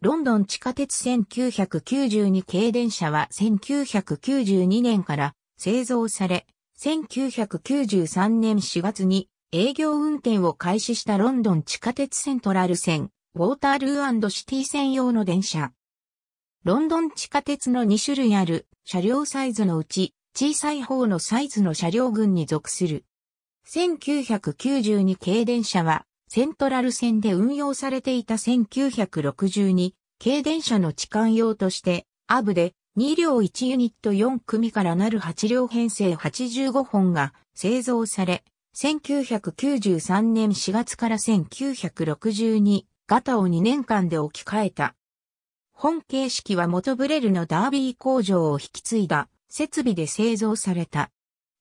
ロンドン地下鉄1992系電車は1992年から製造され、1993年4月に営業運転を開始したロンドン地下鉄セントラル線、ウォータールーシティ線用の電車。ロンドン地下鉄の2種類ある車両サイズのうち、小さい方のサイズの車両群に属する。1992系電車はセントラル線で運用されていた1962軽電車の置換用として、アブで2両1ユニット4組からなる8両編成85本が製造され、1993年4月から1962型を2年間で置き換えた。本形式は元ブレルのダービー工場を引き継いだ設備で製造された。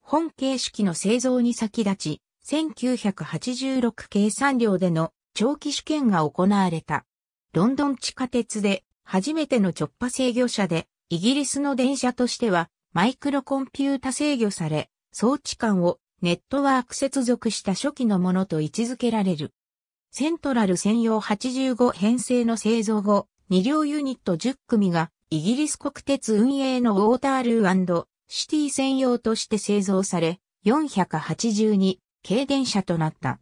本形式の製造に先立ち、1986計算量での長期試験が行われた。ロンドン地下鉄で初めての直波制御車で、イギリスの電車としてはマイクロコンピュータ制御され、装置間をネットワーク接続した初期のものと位置づけられる。セントラル専用85編成の製造後、2両ユニット10組がイギリス国鉄運営のウォータールーシティ専用として製造され、482軽電車となった。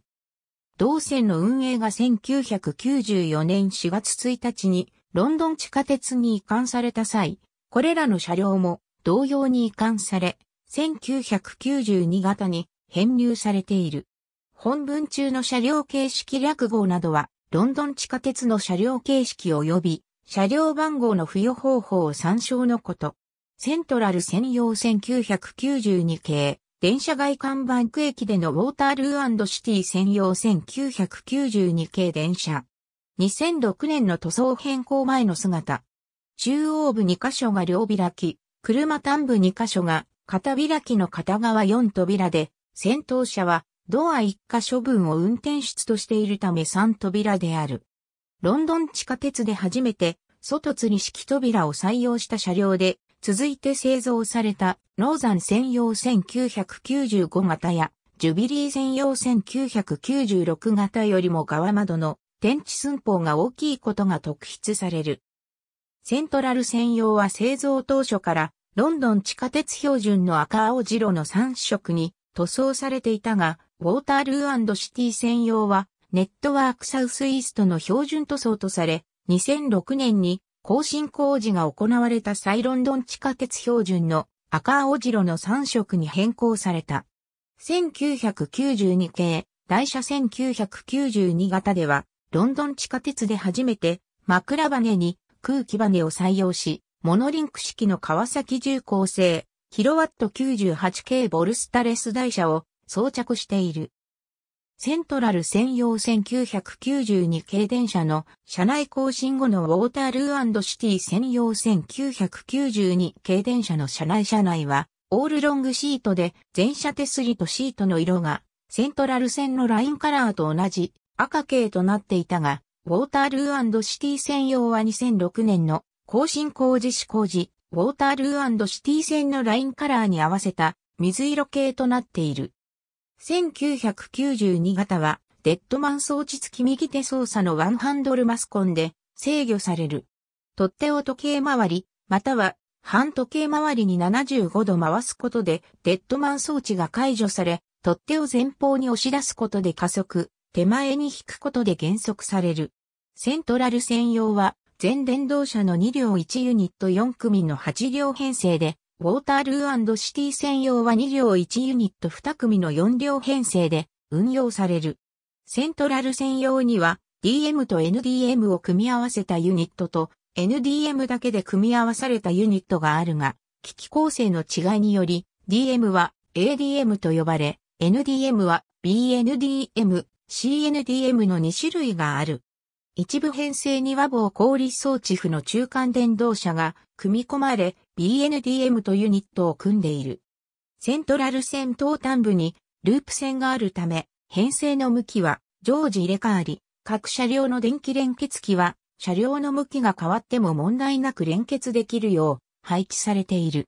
同線の運営が1994年4月1日にロンドン地下鉄に移管された際、これらの車両も同様に移管され、1992型に編入されている。本文中の車両形式略号などは、ロンドン地下鉄の車両形式及び車両番号の付与方法を参照のこと。セントラル専用1992系、電車外看板区駅でのウォータールーシティ専用1992系電車。2006年の塗装変更前の姿。中央部2箇所が両開き、車端部2箇所が片開きの片側4扉で、先頭車はドア1箇所分を運転室としているため3扉である。ロンドン地下鉄で初めて、外吊り式扉を採用した車両で、続いて製造されたノーザン専用1995型やジュビリー専用1996型よりも側窓の天地寸法が大きいことが特筆される。セントラル専用は製造当初からロンドン地下鉄標準の赤青白の3色に塗装されていたが、ウォータールーシティ専用はネットワークサウスイーストの標準塗装とされ、2006年に更新工事が行われたイロンドン地下鉄標準の赤青白の3色に変更された。1992系、台車1992型では、ロンドン地下鉄で初めて枕バネに空気バネを採用し、モノリンク式の川崎重工製、キロワット98系ボルスタレス台車を装着している。セントラル専用1992系電車の車内更新後のウォータールーシティ専用1992系電車の車内車内はオールロングシートで全車手すりとシートの色がセントラル線のラインカラーと同じ赤系となっていたがウォータールーシティ専用は2006年の更新工事施工時ウォータールーシティ線のラインカラーに合わせた水色系となっている。1992型は、デッドマン装置付き右手操作のワンハンドルマスコンで制御される。取っ手を時計回り、または半時計回りに75度回すことで、デッドマン装置が解除され、取っ手を前方に押し出すことで加速、手前に引くことで減速される。セントラル専用は、全電動車の2両1ユニット4組の8両編成で、ウォータールーシティ専用は2両1ユニット2組の4両編成で運用される。セントラル専用には DM と NDM を組み合わせたユニットと NDM だけで組み合わされたユニットがあるが、機器構成の違いにより DM は ADM と呼ばれ、NDM は BNDM、CNDM の2種類がある。一部編成には防効率装置付の中間電動車が組み込まれ、BNDM とユニットを組んでいる。セントラル線東端部にループ線があるため、編成の向きは常時入れ替わり、各車両の電気連結機は車両の向きが変わっても問題なく連結できるよう配置されている。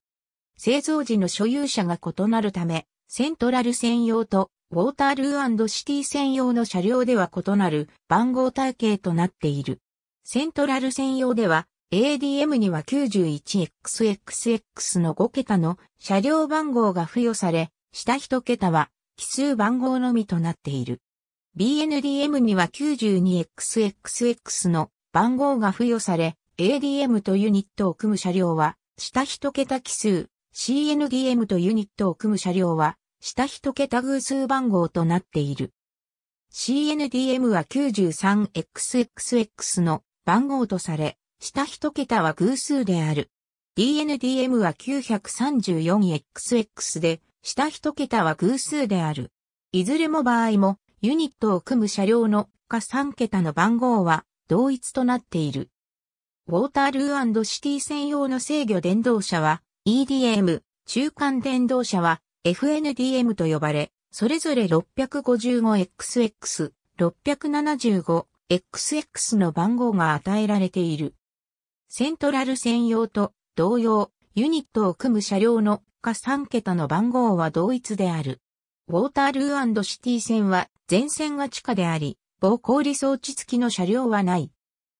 製造時の所有者が異なるため、セントラル専用とウォータールーシティ専用の車両では異なる番号体系となっている。セントラル専用では ADM には 91XXX の5桁の車両番号が付与され、下1桁は奇数番号のみとなっている。BNDM には 92XXX の番号が付与され、ADM とユニットを組む車両は、下1桁奇数、CNDM とユニットを組む車両は、下1桁偶数番号となっている。CNDM は 93XXX の番号とされ、下一桁は偶数である。DNDM は 934XX で、下一桁は偶数である。いずれも場合も、ユニットを組む車両の下3桁の番号は同一となっている。ウォータールーシティ専用の制御電動車は EDM、中間電動車は FNDM と呼ばれ、それぞれ 655XX、675XX の番号が与えられている。セントラル専用と同様、ユニットを組む車両の下3桁の番号は同一である。ウォータールーシティ線は全線が地下であり、防降理装置付きの車両はない。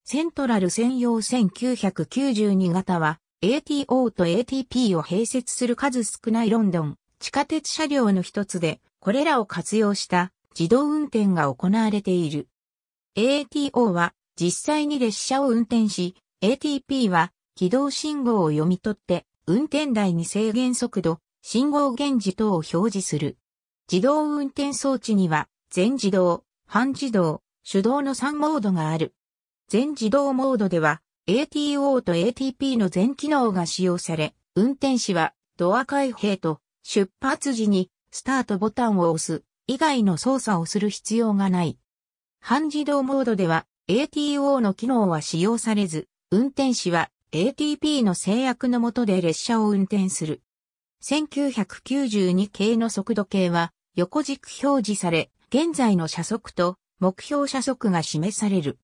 セントラル専用1992型は ATO と ATP を併設する数少ないロンドン地下鉄車両の一つで、これらを活用した自動運転が行われている。ATO は実際に列車を運転し、ATP は起動信号を読み取って運転台に制限速度、信号源時等を表示する。自動運転装置には全自動、半自動、手動の3モードがある。全自動モードでは ATO と ATP の全機能が使用され、運転士はドア開閉と出発時にスタートボタンを押す以外の操作をする必要がない。半自動モードでは ATO の機能は使用されず、運転士は ATP の制約の下で列車を運転する。1992系の速度計は横軸表示され、現在の車速と目標車速が示される。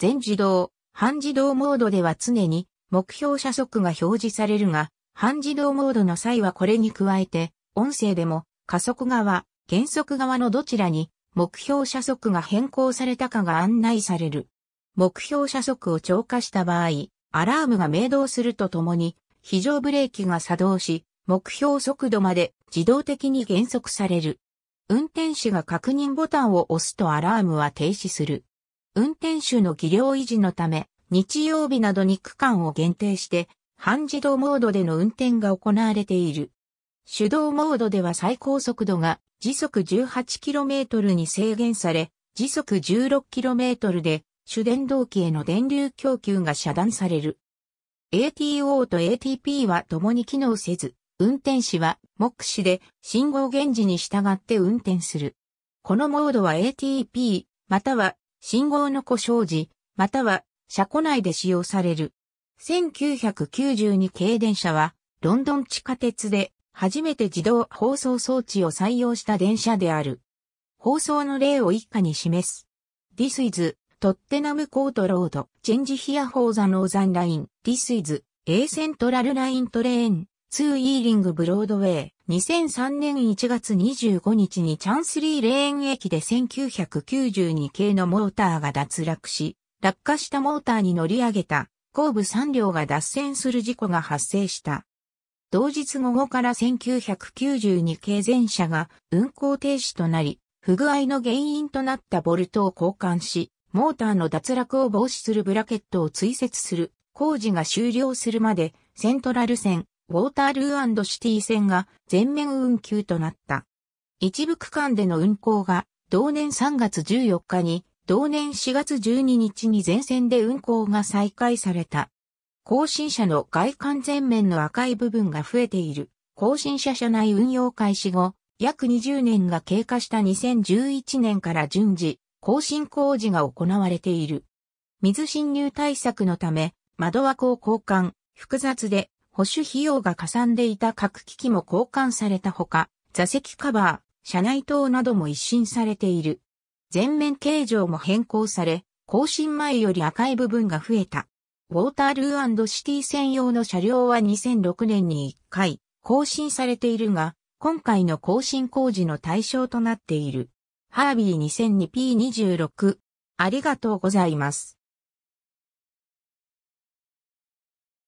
全自動、半自動モードでは常に目標車速が表示されるが、半自動モードの際はこれに加えて、音声でも加速側、減速側のどちらに目標車速が変更されたかが案内される。目標車速を超過した場合、アラームが鳴動するとともに、非常ブレーキが作動し、目標速度まで自動的に減速される。運転手が確認ボタンを押すとアラームは停止する。運転手の技量維持のため、日曜日などに区間を限定して、半自動モードでの運転が行われている。手動モードでは最高速度が時速 18km に制限され、時速 16km で主電動機への電流供給が遮断される。ATO と ATP は共に機能せず、運転士は目視で信号源氏に従って運転する。このモードは ATP、または信号の故障時、または車庫内で使用される。1992系電車は、ロンドン地下鉄で初めて自動放送装置を採用した電車である。放送の例を一下に示す。This is トッテナムコートロード、チェンジヒアフォーザノーザンライン、This is, A セントラルライントレーン、2イーリングブロードウェイ、2003年1月25日にチャンスリーレーン駅で1992系のモーターが脱落し、落下したモーターに乗り上げた後部3両が脱線する事故が発生した。同日午後から1992系全車が運行停止となり、不具合の原因となったボルトを交換し、モーターの脱落を防止するブラケットを追設する工事が終了するまでセントラル線、ウォータールーシティ線が全面運休となった。一部区間での運行が同年3月14日に同年4月12日に全線で運行が再開された。更新車の外観全面の赤い部分が増えている。更新車車内運用開始後、約20年が経過した2011年から順次、更新工事が行われている。水侵入対策のため、窓枠を交換、複雑で保守費用がかさんでいた各機器も交換されたほか、座席カバー、車内灯なども一新されている。全面形状も変更され、更新前より赤い部分が増えた。ウォータールーシティ専用の車両は2006年に1回更新されているが、今回の更新工事の対象となっている。ハービー 2002P26。ありがとうございます。